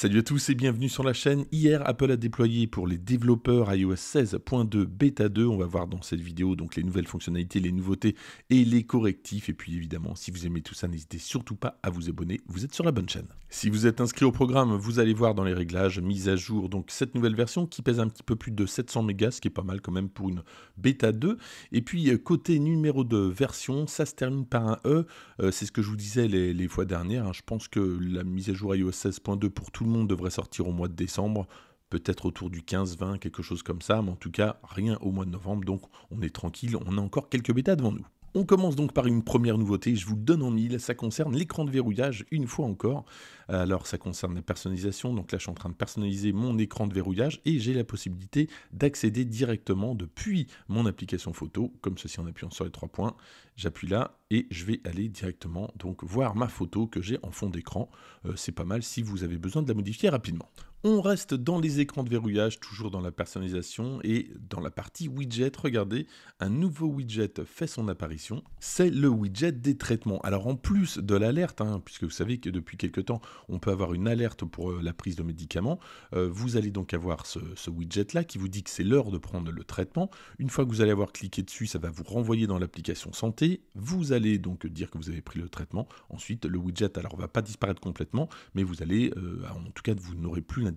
Salut à tous et bienvenue sur la chaîne. Hier, Apple a déployé pour les développeurs iOS 16.2 Beta 2. On va voir dans cette vidéo donc les nouvelles fonctionnalités, les nouveautés et les correctifs. Et puis évidemment, si vous aimez tout ça, n'hésitez surtout pas à vous abonner. Vous êtes sur la bonne chaîne. Si vous êtes inscrit au programme, vous allez voir dans les réglages mise à jour donc cette nouvelle version qui pèse un petit peu plus de 700 mégas, ce qui est pas mal quand même pour une Beta 2. Et puis euh, côté numéro de version, ça se termine par un E. Euh, c'est ce que je vous disais les, fois dernières. Hein. Je pense que la mise à jour iOS 16.2 pour tout le monde devrait sortir au mois de décembre, peut-être autour du 15-20, quelque chose comme ça, mais en tout cas, rien au mois de novembre, donc on est tranquille, on a encore quelques bêtas devant nous. On commence donc par une première nouveauté, je vous le donne en mille, ça concerne l'écran de verrouillage une fois encore. Alors ça concerne la personnalisation, donc là je suis en train de personnaliser mon écran de verrouillage et j'ai la possibilité d'accéder directement depuis mon application photo, comme ceci en appuyant sur les trois points. J'appuie là et je vais aller directement donc voir ma photo que j'ai en fond d'écran. Euh, c'est pas mal si vous avez besoin de la modifier rapidement. On reste dans les écrans de verrouillage, toujours dans la personnalisation et dans la partie widget. Regardez, un nouveau widget fait son apparition. C'est le widget des traitements. Alors en plus de l'alerte, hein, puisque vous savez que depuis quelques temps, on peut avoir une alerte pour euh, la prise de médicaments, euh, vous allez donc avoir ce, widget-là qui vous dit que c'est l'heure de prendre le traitement. Une fois que vous allez avoir cliqué dessus, ça va vous renvoyer dans l'application santé. Vous allez donc dire que vous avez pris le traitement. Ensuite, le widget, alors, va pas disparaître complètement, mais vous allez, euh, en tout cas, vous n'aurez plus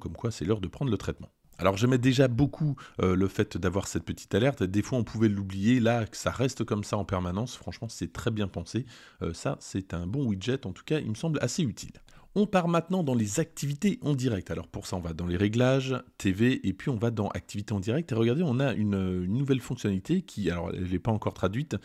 comme quoi c'est l'heure de prendre le traitement. Alors j'aimais déjà beaucoup euh, le fait d'avoir cette petite alerte, des fois on pouvait l'oublier, là que ça reste comme ça en permanence, franchement c'est très bien pensé, euh, ça c'est un bon widget en tout cas il me semble assez utile. On part maintenant dans les activités en direct. Alors pour ça, on va dans les réglages, TV, et puis on va dans activités en direct. Et regardez, on a une, une nouvelle fonctionnalité qui, alors elle n'est pas encore traduite,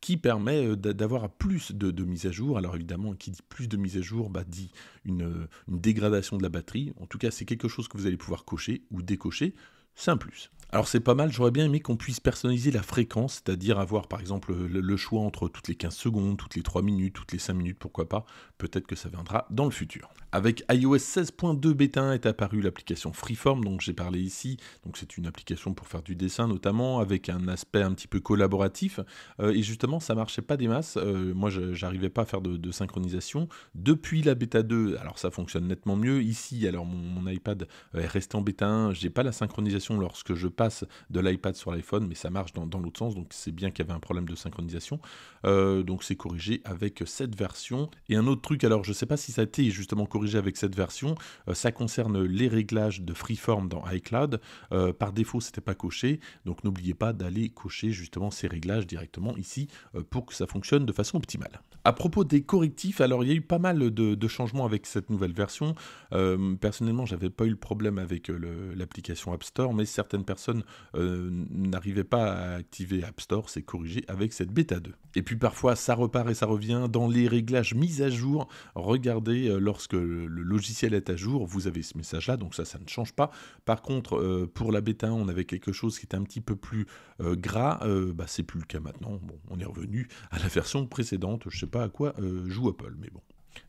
qui permet euh, d'avoir plus de, mises à jour. Alors évidemment, qui dit plus de mises à jour, bah, dit une, une dégradation de la batterie. En tout cas, c'est quelque chose que vous allez pouvoir cocher ou décocher. C'est un plus. Alors c'est pas mal, j'aurais bien aimé qu'on puisse personnaliser la fréquence, c'est-à-dire avoir par exemple le, choix entre toutes les 15 secondes, toutes les 3 minutes, toutes les 5 minutes, pourquoi pas, peut-être que ça viendra dans le futur. Avec iOS 16.2 bêta 1 est apparue l'application Freeform dont j'ai parlé ici, donc c'est une application pour faire du dessin notamment, avec un aspect un petit peu collaboratif, euh, et justement ça marchait pas des masses, euh, moi j'arrivais pas à faire de, synchronisation. Depuis la bêta 2, alors ça fonctionne nettement mieux, ici alors mon, iPad euh, est resté en bêta 1, j'ai pas la synchronisation lorsque je de l'iPad sur l'iPhone, mais ça marche dans, l'autre sens, donc c'est bien qu'il y avait un problème de synchronisation. Euh, donc c'est corrigé avec cette version. Et un autre truc, alors je sais pas si ça a été justement corrigé avec cette version, euh, ça concerne les réglages de Freeform dans iCloud. Euh, par défaut, c'était pas coché, donc n'oubliez pas d'aller cocher justement ces réglages directement ici pour que ça fonctionne de façon optimale. À propos des correctifs, alors il y a eu pas mal de, changements avec cette nouvelle version. Euh, personnellement, j'avais pas eu le problème avec euh, l'application App Store, mais certaines personnes euh, n'arrivaient pas à activer App Store, c'est corrigé avec cette bêta 2. Et puis parfois, ça repart et ça revient dans les réglages mis à jour. Regardez, lorsque le logiciel est à jour, vous avez ce message-là, donc ça, ça ne change pas. Par contre, pour la bêta 1, on avait quelque chose qui était un petit peu plus gras, bah, c'est plus le cas maintenant. Bon, on est revenu à la version précédente, je sais pas à quoi euh, joue Apple, mais bon.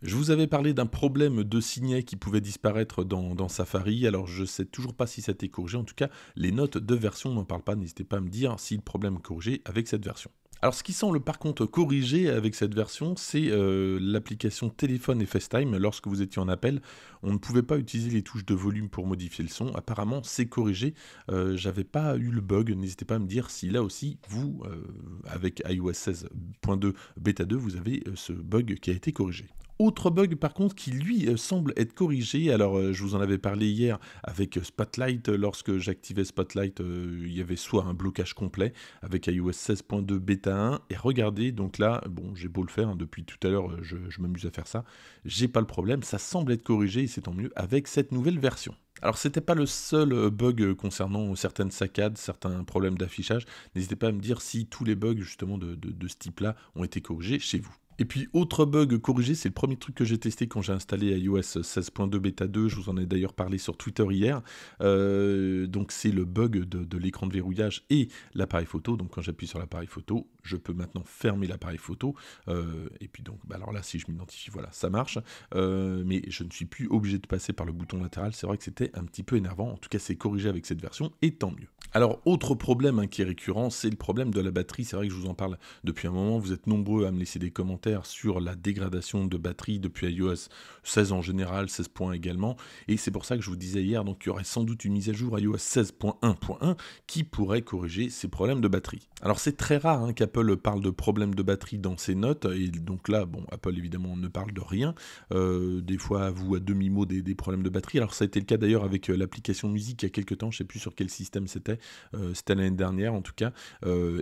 Je vous avais parlé d'un problème de signet qui pouvait disparaître dans, dans Safari, alors je ne sais toujours pas si ça a été corrigé, en tout cas les notes de version n'en parlent pas, n'hésitez pas à me dire si le problème est corrigé avec cette version. Alors ce qui semble par contre corrigé avec cette version, c'est euh, l'application téléphone et FaceTime. Lorsque vous étiez en appel, on ne pouvait pas utiliser les touches de volume pour modifier le son. Apparemment, c'est corrigé. Euh, j'avais pas eu le bug. N'hésitez pas à me dire si là aussi, vous, euh, avec iOS 16.2 bêta 2, vous avez ce bug qui a été corrigé. Autre bug par contre qui lui euh, semble être corrigé, alors euh, je vous en avais parlé hier avec euh, Spotlight, lorsque j'activais Spotlight il y avait soit un blocage complet avec iOS 16.2 bêta 1 et regardez donc là, bon j'ai beau le faire hein, depuis tout à l'heure je, m'amuse à faire ça, j'ai pas le problème, ça semble être corrigé et c'est tant mieux avec cette nouvelle version. Alors c'était pas le seul bug concernant certaines saccades, certains problèmes d'affichage. N'hésitez pas à me dire si tous les bugs justement de ce type-là ont été corrigés chez vous. Et puis, autre bug corrigé, c'est le premier truc que j'ai testé quand j'ai installé iOS 16.2 bêta 2. Je vous en ai d'ailleurs parlé sur Twitter hier. Euh, donc, c'est le bug de, de l'écran de verrouillage et l'appareil photo. Donc, quand j'appuie sur l'appareil photo, je peux maintenant fermer l'appareil photo. Euh, et puis donc, bah, alors là, si je m'identifie, voilà, ça marche. Euh, mais je ne suis plus obligé de passer par le bouton latéral. C'est vrai que c'était un petit peu énervant. En tout cas, c'est corrigé avec cette version et tant mieux. Alors, autre problème hein, qui est récurrent, c'est le problème de la batterie. C'est vrai que je vous en parle depuis un moment. Vous êtes nombreux à me laisser des commentaires sur la dégradation de batterie depuis iOS 16 en général, 16.1 également. Et c'est pour ça que je vous disais hier, donc il y aurait sans doute une mise à jour iOS 16.1.1 qui pourrait corriger ces problèmes de batterie. Alors, c'est très rare hein, qu'Apple Apple parle de problèmes de batterie dans ses notes, et donc là, bon, Apple évidemment ne parle de rien, euh, des fois vous à demi-mot des, problèmes de batterie. Alors ça a été le cas d'ailleurs avec euh, l'application musique il y a quelques temps, je ne sais plus sur quel système c'était, euh, c'était l'année dernière en tout cas,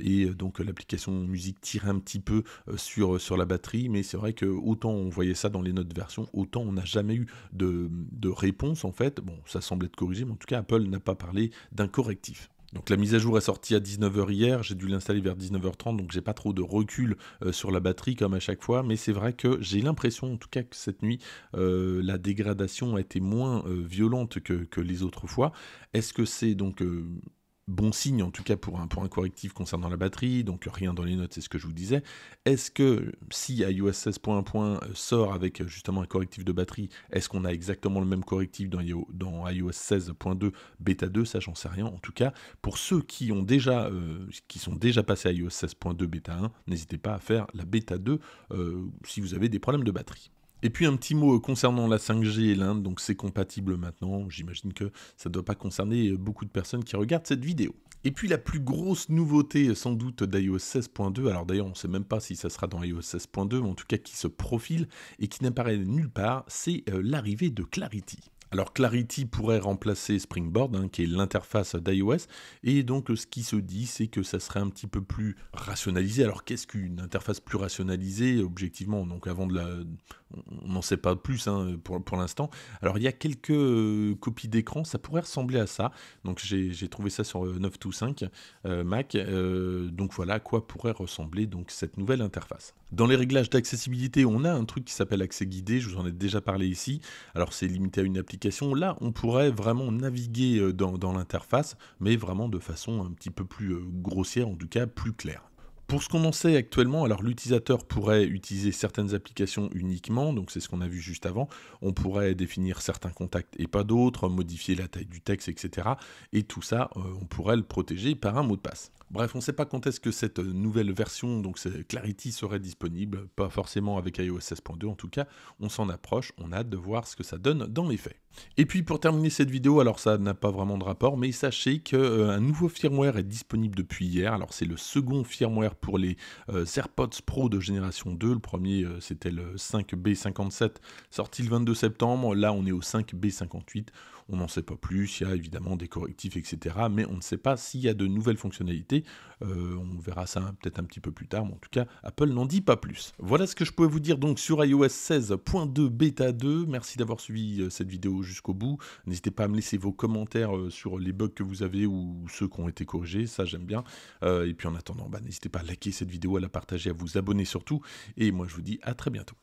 et donc l'application musique tire un petit peu sur, sur la batterie, mais c'est vrai que autant on voyait ça dans les notes version, autant on n'a jamais eu de, de réponse en fait. Bon, ça semblait être corrigé, mais en tout cas Apple n'a pas parlé d'un correctif. Donc la mise à jour est sortie à 19h hier, j'ai dû l'installer vers 19h30, donc j'ai pas trop de recul euh, sur la batterie comme à chaque fois, mais c'est vrai que j'ai l'impression en tout cas que cette nuit euh, la dégradation a été moins euh, violente que, les autres fois. Est-ce que c'est donc bon signe, en tout cas pour un, pour correctif concernant la batterie, donc rien dans les notes, c'est ce que je vous disais. Est-ce que si iOS 16.1 euh, sort avec euh, justement un correctif de batterie, est-ce qu'on a exactement le même correctif dans, dans iOS 16.2 bêta 2 Ça, j'en sais rien. En tout cas, pour ceux qui, ont déjà, euh, qui sont déjà passés à iOS 16.2 bêta 1, n'hésitez pas à faire la bêta 2 si vous avez des problèmes de batterie. Et puis un petit mot euh, concernant la 5G et l'Inde, donc c'est compatible maintenant, j'imagine que ça ne doit pas concerner euh, beaucoup de personnes qui regardent cette vidéo. Et puis la plus grosse nouveauté euh, sans doute d'iOS 16.2, alors d'ailleurs on ne sait même pas si ça sera dans iOS 16.2, mais en tout cas qui se profile et qui n'apparaît nulle part, c'est l'arrivée de Clarity. Alors Clarity pourrait remplacer Springboard, hein, qui est l'interface d'iOS, et donc ce qui se dit, c'est que ça serait un petit peu plus rationalisé. Alors qu'est-ce qu'une interface plus rationalisée Objectivement, donc avant de la on n'en sait pas plus hein, pour, l'instant. Alors il y a quelques euh, copies d'écran, ça pourrait ressembler à ça. Donc j'ai trouvé ça sur 9 to 5 Mac. Euh, donc voilà à quoi pourrait ressembler donc cette nouvelle interface. Dans les réglages d'accessibilité, on a un truc qui s'appelle accès guidé, je vous en ai déjà parlé ici. Alors c'est limité à une application. Là, on pourrait vraiment naviguer euh, dans l'interface, mais vraiment de façon un petit peu plus grossière, en tout cas plus claire. Pour ce qu'on en sait actuellement, alors l'utilisateur pourrait utiliser certaines applications uniquement, donc c'est ce qu'on a vu juste avant. On pourrait définir certains contacts et pas d'autres, modifier la taille du texte, etc. Et tout ça, euh, on pourrait le protéger par un mot de passe. Bref, on ne sait pas quand est-ce que cette euh, nouvelle version, donc Clarity, serait disponible, pas forcément avec iOS 16.2 en tout cas, on s'en approche, on a hâte de voir ce que ça donne dans les faits. Et puis pour terminer cette vidéo, alors ça n'a pas vraiment de rapport, mais sachez qu'un euh, nouveau firmware est disponible depuis hier. Alors c'est le second firmware pour les euh, AirPods Pro de génération 2. Le premier euh, c'était le 5B57 sorti le 22 septembre. Là on est au 5B58. On n'en sait pas plus, il y a évidemment des correctifs, etc. Mais on ne sait pas s'il y a de nouvelles fonctionnalités. Euh, on verra ça peut-être un petit peu plus tard, mais en tout cas, Apple n'en dit pas plus. Voilà ce que je pouvais vous dire donc sur iOS 16.2 bêta 2. Merci d'avoir suivi euh, cette vidéo jusqu'au bout. N'hésitez pas à me laisser vos commentaires euh, sur les bugs que vous avez ou ceux qui ont été corrigés, ça j'aime bien. et puis en attendant, bah, n'hésitez pas à liker cette vidéo, à la partager, à vous abonner surtout. Et moi je vous dis à très bientôt.